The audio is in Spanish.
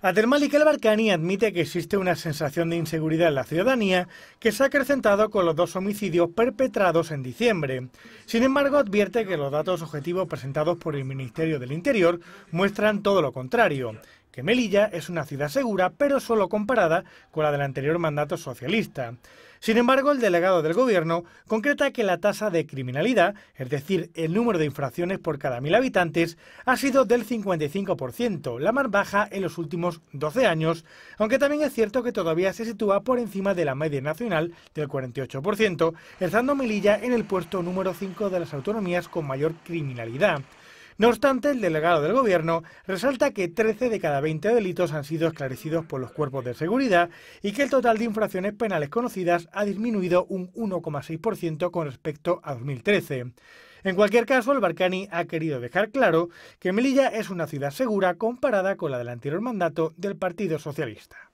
Adermalik El Barcani admite que existe una sensación de inseguridad en la ciudadanía que se ha acrecentado con los dos homicidios perpetrados en diciembre. Sin embargo, advierte que los datos objetivos presentados por el Ministerio del Interior muestran todo lo contrario. Melilla es una ciudad segura, pero solo comparada con la del anterior mandato socialista. Sin embargo, el delegado del gobierno concreta que la tasa de criminalidad, es decir, el número de infracciones por cada mil habitantes, ha sido del 55%, la más baja en los últimos 12 años, aunque también es cierto que todavía se sitúa por encima de la media nacional del 48%, estando Melilla en el puesto número 5 de las autonomías con mayor criminalidad. No obstante, el delegado del Gobierno resalta que 13 de cada 20 delitos han sido esclarecidos por los cuerpos de seguridad y que el total de infracciones penales conocidas ha disminuido un 1,6% con respecto a 2013. En cualquier caso, el Barcani ha querido dejar claro que Melilla es una ciudad segura comparada con la del anterior mandato del Partido Socialista.